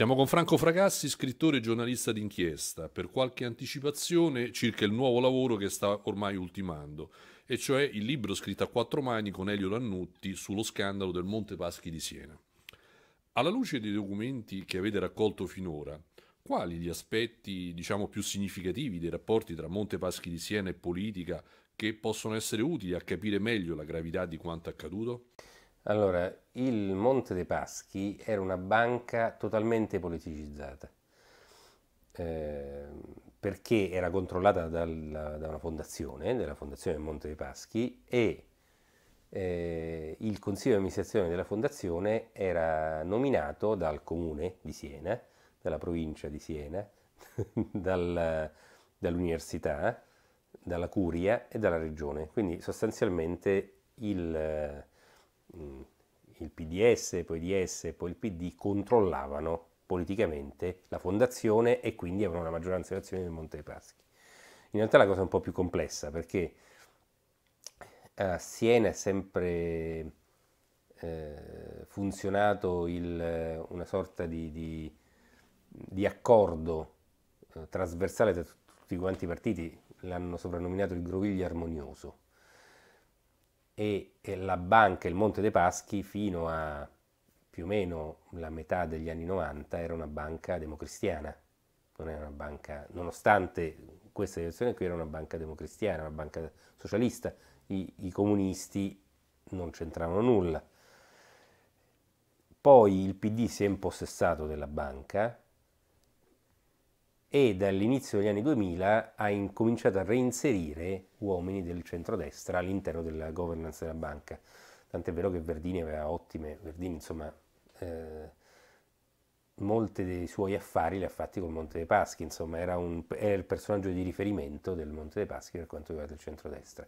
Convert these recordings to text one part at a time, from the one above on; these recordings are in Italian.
Siamo con Franco Fracassi, scrittore e giornalista d'inchiesta, per qualche anticipazione circa il nuovo lavoro che sta ormai ultimando, e cioè il libro scritto a quattro mani con Elio Lannutti sullo scandalo del Monte Paschi di Siena. Alla luce dei documenti che avete raccolto finora, quali gli aspetti diciamo, più significativi dei rapporti tra Monte Paschi di Siena e politica che possono essere utili a capire meglio la gravità di quanto accaduto? Allora, il Monte dei Paschi era una banca totalmente politicizzata, eh, perché era controllata dalla, da una fondazione, della Fondazione del Monte dei Paschi, e eh, il consiglio di amministrazione della fondazione era nominato dal comune di Siena, dalla provincia di Siena, dal, dall'università, dalla curia e dalla regione. Quindi sostanzialmente il Mm. il PDS, poi DS, poi il PD controllavano politicamente la fondazione e quindi avevano la maggioranza delle azioni del Monte dei Paschi. In realtà la cosa è un po' più complessa perché a eh, Siena è sempre eh, funzionato il, una sorta di, di, di accordo eh, trasversale tra tutti quanti i partiti, l'hanno soprannominato il groviglio armonioso e la banca, il Monte dei Paschi, fino a più o meno la metà degli anni 90 era una banca democristiana, non era una banca, nonostante questa direzione qui era una banca democristiana, una banca socialista, i, i comunisti non c'entravano nulla. Poi il PD si è impossessato della banca, e dall'inizio degli anni 2000 ha incominciato a reinserire uomini del centrodestra all'interno della governance della banca. Tant'è vero che Verdini aveva ottime, Verdini insomma, eh, molti dei suoi affari li ha fatti col Monte dei Paschi, insomma era, un, era il personaggio di riferimento del Monte dei Paschi per quanto riguarda il centrodestra.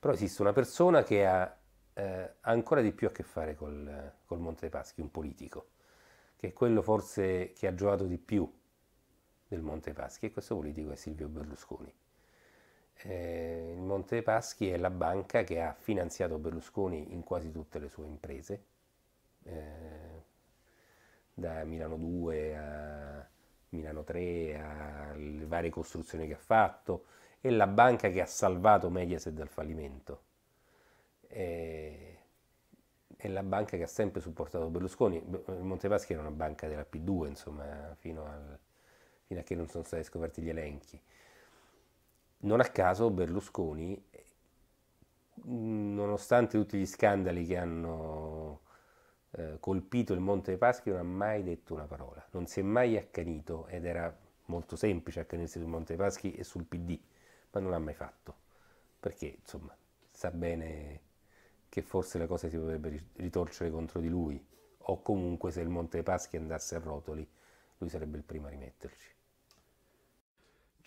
Però esiste una persona che ha eh, ancora di più a che fare col, col Monte dei Paschi, un politico, che è quello forse che ha giocato di più del Monte Paschi e questo politico è Silvio Berlusconi. Eh, il Monte Paschi è la banca che ha finanziato Berlusconi in quasi tutte le sue imprese, eh, da Milano 2 a Milano 3, alle varie costruzioni che ha fatto, è la banca che ha salvato Mediaset dal fallimento. Eh, è la banca che ha sempre supportato Berlusconi. Il Montepaschi era una banca della P2, insomma, fino al fino a che non sono stati scoperti gli elenchi. Non a caso Berlusconi, mm, nonostante tutti gli scandali che hanno eh, colpito il Monte dei Paschi, non ha mai detto una parola, non si è mai accanito ed era molto semplice accanirsi sul Monte dei Paschi e sul PD, ma non l'ha mai fatto, perché insomma sa bene che forse la cosa si potrebbe ritorcere contro di lui, o comunque se il Monte dei Paschi andasse a rotoli, lui sarebbe il primo a rimetterci.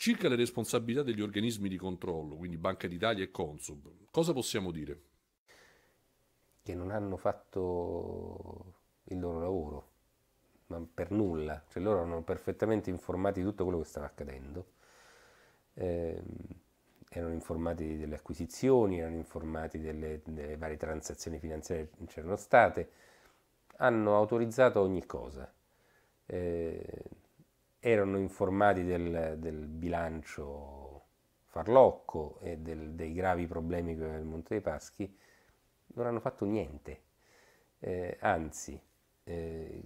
Circa le responsabilità degli organismi di controllo, quindi Banca d'Italia e Consob, cosa possiamo dire? Che non hanno fatto il loro lavoro, ma per nulla, cioè loro erano perfettamente informati di tutto quello che stava accadendo, eh, erano informati delle acquisizioni, erano informati delle, delle varie transazioni finanziarie che c'erano state, hanno autorizzato ogni cosa. Eh, erano informati del, del bilancio farlocco e del, dei gravi problemi che aveva il Monte dei Paschi, non hanno fatto niente. Eh, anzi, eh,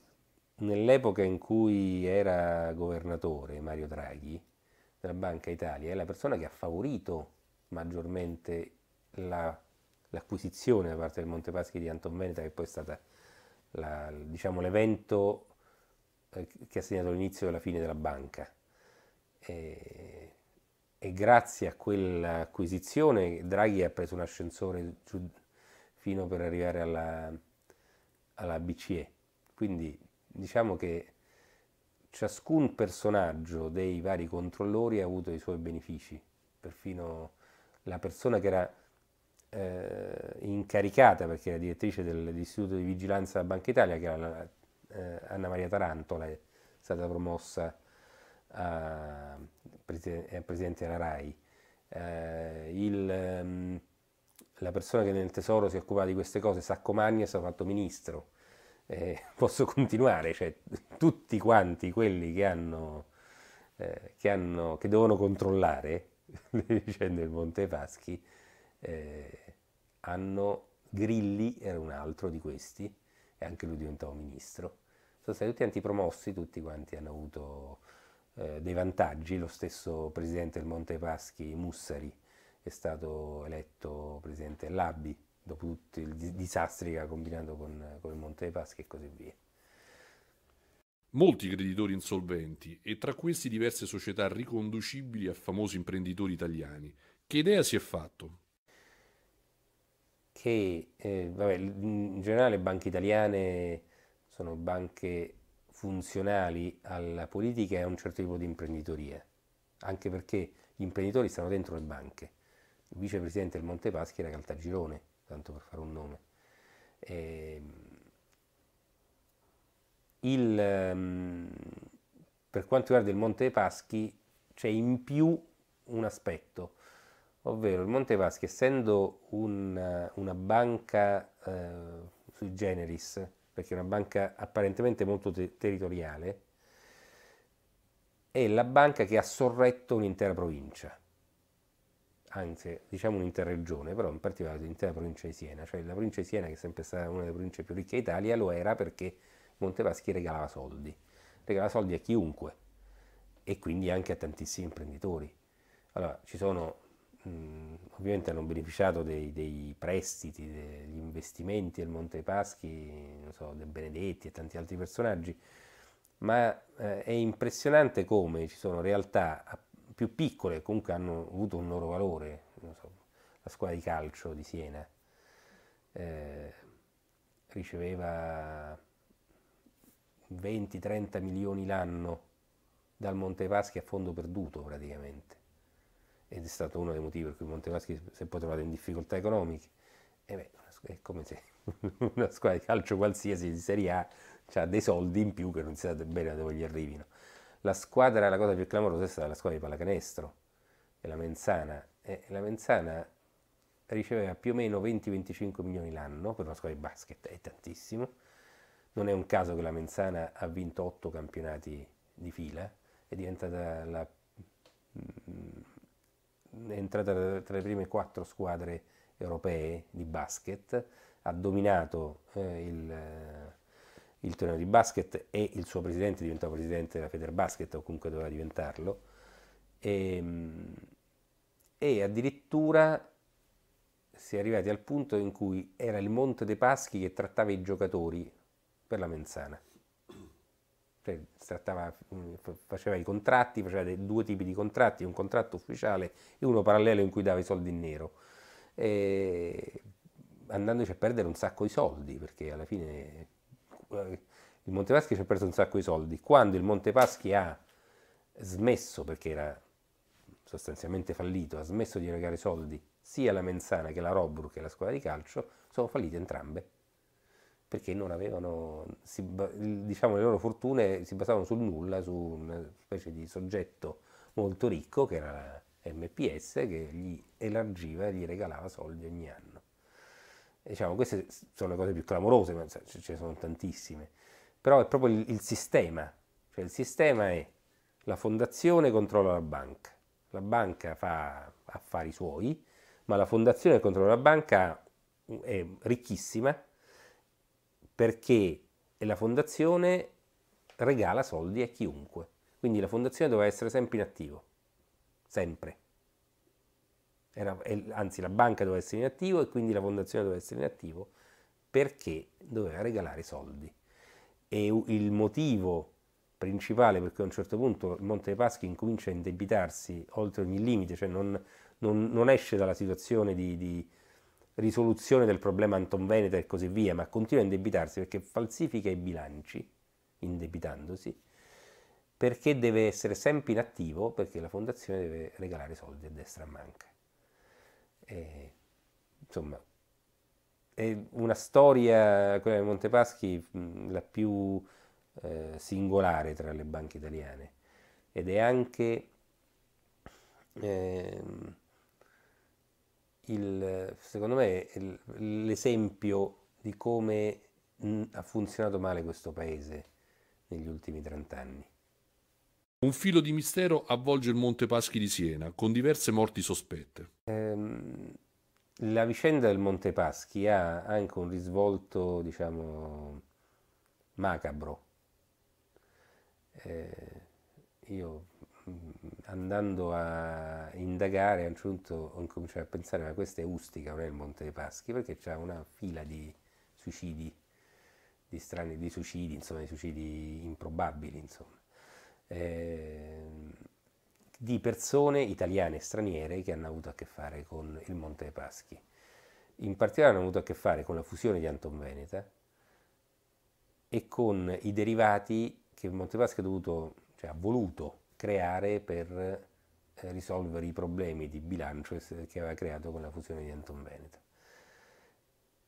nell'epoca in cui era governatore Mario Draghi della Banca Italia, è la persona che ha favorito maggiormente la, l'acquisizione da parte del Monte Paschi di Anton Veneta, che poi è stata la, diciamo, l'evento eh, che ha segnato l'inizio e la fine della banca. E, e grazie a quell'acquisizione Draghi ha preso un ascensore giù fino per arrivare alla, alla BCE. Quindi diciamo che ciascun personaggio dei vari controllori ha avuto i suoi benefici, perfino la persona che era eh, incaricata, perché era direttrice dell'Istituto di Vigilanza della Banca Italia, che era la eh, Anna Maria Tarantola è stata promossa a, eh, a eh, presidente della RAI. Eh, il, ehm, la persona che nel tesoro si occupava di queste cose, Sacco Magni, è stato fatto ministro. Eh, posso continuare, cioè tutti quanti quelli che hanno, eh, che, hanno che devono controllare le vicende del Monte Paschi eh, hanno Grilli, era un altro di questi, e anche lui diventò ministro sono stati tutti antipromossi, tutti quanti hanno avuto eh, dei vantaggi, lo stesso presidente del Monte Paschi Mussari è stato eletto presidente dell'ABI dopo tutti i disastri che ha combinato con, con il Monte Paschi e così via. Molti creditori insolventi e tra questi diverse società riconducibili a famosi imprenditori italiani. Che idea si è fatto? Che eh, vabbè, in generale le banche italiane sono banche funzionali alla politica e a un certo tipo di imprenditoria, anche perché gli imprenditori stanno dentro le banche. Il vicepresidente del Monte Paschi era Caltagirone, tanto per fare un nome. E... Ehm, il, ehm, per quanto riguarda il Monte Paschi c'è in più un aspetto, ovvero il Monte Paschi essendo un, una banca eh, sui generis, perché è una banca apparentemente molto te- territoriale, è la banca che ha sorretto un'intera provincia, anzi diciamo un'intera regione, però in particolare l'intera provincia di Siena, cioè la provincia di Siena che è sempre stata una delle province più ricche d'Italia, lo era perché Montepaschi regalava soldi, regalava soldi a chiunque e quindi anche a tantissimi imprenditori. Allora, ci sono mh, mm, ovviamente hanno beneficiato dei, dei, prestiti, degli investimenti del Monte Paschi, so, del Benedetti e tanti altri personaggi, ma eh, è impressionante come ci sono realtà più piccole che comunque hanno avuto un loro valore, so, la scuola di calcio di Siena eh, riceveva 20-30 milioni l'anno dal Monte Paschi a fondo perduto praticamente ed è stato uno dei motivi per cui Montevaschi si è poi trovato in difficoltà economiche. E beh, è come se una squadra di calcio qualsiasi di Serie A ha dei soldi in più che non si sa bene da dove gli arrivino. La squadra, la cosa più clamorosa è stata la squadra di pallacanestro, e la Menzana. E la Menzana riceveva più o meno 20-25 milioni l'anno per una squadra di basket, è tantissimo. Non è un caso che la Menzana ha vinto 8 campionati di fila, è diventata la più è entrata tra le prime quattro squadre europee di basket, ha dominato eh, il, eh, il, torneo di basket e il suo presidente diventato presidente della Federbasket o comunque doveva diventarlo e, ehm, e addirittura si è arrivati al punto in cui era il Monte dei Paschi che trattava i giocatori per la menzana trattava, mm, faceva i contratti, faceva due tipi di contratti, un contratto ufficiale e uno parallelo in cui dava i soldi in nero, e andandoci a perdere un sacco di soldi, perché alla fine eh, il Monte Paschi ci ha perso un sacco di soldi. Quando il Monte Paschi ha smesso, perché era sostanzialmente fallito, ha smesso di erogare soldi sia la Menzana che la Robur, che la scuola di calcio, sono fallite entrambe perché non avevano, si, diciamo, le loro fortune si basavano sul nulla, su una specie di soggetto molto ricco che era MPS che gli elargiva e gli regalava soldi ogni anno. Diciamo, queste sono le cose più clamorose, ma ce ne sono tantissime. Però è proprio il, il sistema, cioè il sistema è la fondazione controlla la banca, la banca fa affari suoi, ma la fondazione che controlla la banca mm, è ricchissima perché la fondazione regala soldi a chiunque. Quindi la fondazione doveva essere sempre in attivo, sempre. Era, anzi, la banca doveva essere in attivo e quindi la fondazione doveva essere in attivo perché doveva regalare soldi. E il motivo principale perché a un certo punto il Monte dei Paschi incomincia a indebitarsi oltre ogni limite, cioè non, non, non esce dalla situazione di, di risoluzione del problema Anton Veneta e così via, ma continua a indebitarsi perché falsifica i bilanci indebitandosi, perché deve essere sempre in attivo, perché la fondazione deve regalare soldi a destra a manca. E, insomma, è una storia, quella di Montepaschi, la più eh, singolare tra le banche italiane ed è anche... Eh, il, secondo me il, l'esempio di come mm, ha funzionato male questo paese negli ultimi trent'anni. Un filo di mistero avvolge il Monte Paschi di Siena, con diverse morti sospette. Ehm, la vicenda del Monte Paschi ha anche un risvolto, diciamo, macabro. Eh, io andando a indagare a un certo ho incominciato a pensare ma questa è Ustica, non è il Monte dei Paschi, perché c'è una fila di suicidi, di strani, di suicidi, insomma di suicidi improbabili, insomma, eh, di persone italiane e straniere che hanno avuto a che fare con il Monte dei Paschi. In particolare hanno avuto a che fare con la fusione di Anton Veneta e con i derivati che Montepaschi ha dovuto, cioè ha voluto creare per eh, risolvere i problemi di bilancio che aveva creato con la fusione di Anton Veneto.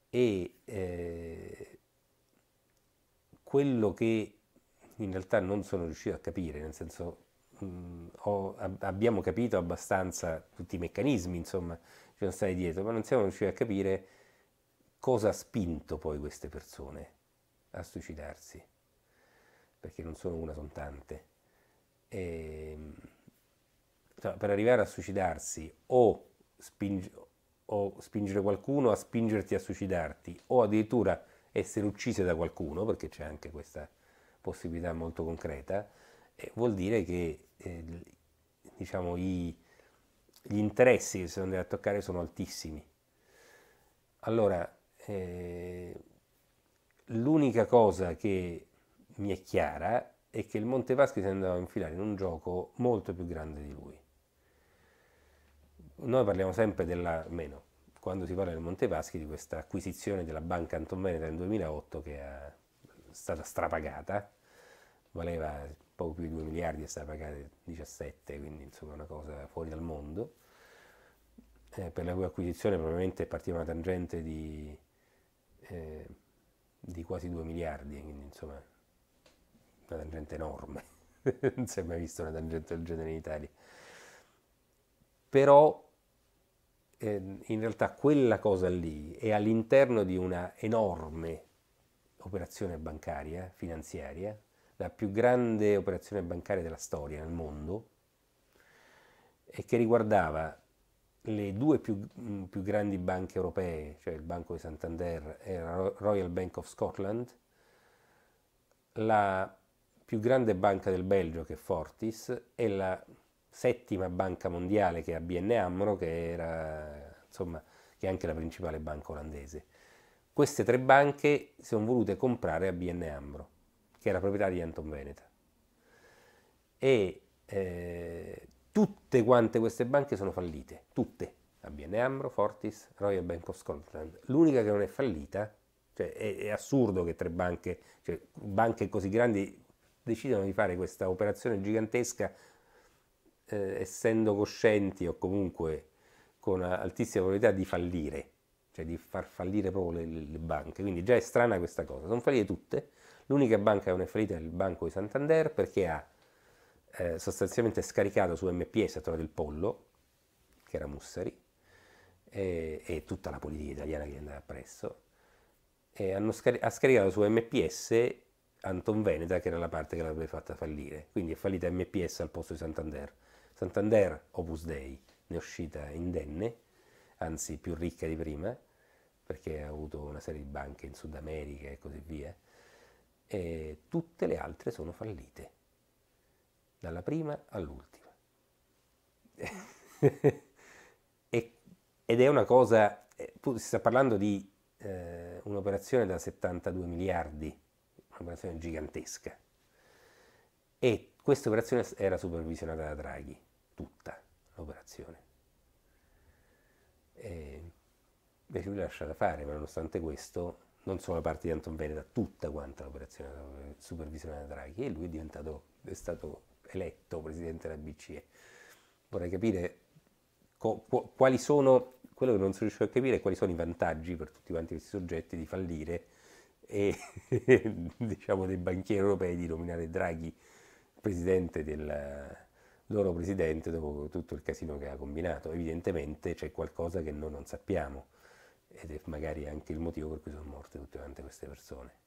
E eh, quello che in realtà non sono riuscito a capire, nel senso mh, mm, ho, abbiamo capito abbastanza tutti i meccanismi, insomma, ci sono stati dietro, ma non siamo riusciti a capire cosa ha spinto poi queste persone a suicidarsi, perché non sono una, sono tante eh, per arrivare a suicidarsi o, spinge, o spingere qualcuno a spingerti a suicidarti o addirittura essere uccise da qualcuno, perché c'è anche questa possibilità molto concreta, eh, vuol dire che eh, diciamo, i, gli interessi che si sono andati a toccare sono altissimi. Allora, eh, l'unica cosa che mi è chiara è che il Monte Paschi si andava a infilare in un gioco molto più grande di lui. Noi parliamo sempre della, meno, quando si parla del Monte Paschi, di questa acquisizione della Banca Anton Veneta nel 2008 che è stata strapagata, valeva poco più di 2 miliardi è stata pagata 17, quindi insomma una cosa fuori dal mondo, eh, per la cui acquisizione probabilmente partiva una tangente di, eh, di quasi 2 miliardi, quindi insomma una tangente enorme, non si è mai vista una tangente del genere in Italia. Però eh, in realtà quella cosa lì è all'interno di una enorme operazione bancaria, finanziaria, la più grande operazione bancaria della storia nel mondo, e che riguardava le due più, mm, più, grandi banche europee, cioè il Banco di Santander e la Royal Bank of Scotland, la più grande banca del Belgio che è Fortis e la settima banca mondiale che è ABN Amro che, era, insomma, che è anche la principale banca olandese. Queste tre banche si sono volute comprare ABN Amro che era proprietà di Anton Veneta e eh, tutte quante queste banche sono fallite, tutte, ABN Amro, Fortis, Royal Bank of Scotland. L'unica che non è fallita, cioè è, è assurdo che tre banche, cioè banche così grandi decidono di fare questa operazione gigantesca eh, essendo coscienti o comunque con altissima probabilità di fallire, cioè di far fallire proprio le, le banche. Quindi già è strana questa cosa, sono fallite tutte. L'unica banca che non è fallita è il Banco di Santander perché ha eh, sostanzialmente scaricato su MPS a Torre del Pollo, che era Mussari, e, e, tutta la politica italiana che gli andava appresso, e hanno scar- ha scaricato su MPS Anton Veneta, che era la parte che l'avrebbe fatta fallire. Quindi è fallita MPS al posto di Santander. Santander, Opus Dei, ne è uscita indenne, anzi più ricca di prima, perché ha avuto una serie di banche in Sud America e così via. E tutte le altre sono fallite, dalla prima all'ultima. ed è una cosa, eh, si sta parlando di eh, un'operazione da 72 miliardi un'operazione gigantesca. E questa operazione era supervisionata da Draghi, tutta l'operazione. E invece lui l'ha lasciata fare, ma nonostante questo, non solo la parte di Anton Veneta, tutta quanta l'operazione supervisionata da Draghi, e lui è, è stato eletto presidente della BCE. Vorrei capire co, qu, quali sono, quello che non si riesce a capire, quali sono i vantaggi per tutti quanti questi soggetti di fallire e diciamo, dei banchieri europei di nominare Draghi presidente del loro presidente dopo tutto il casino che ha combinato. Evidentemente c'è qualcosa che noi non sappiamo ed è magari anche il motivo per cui sono morte tutte quante queste persone.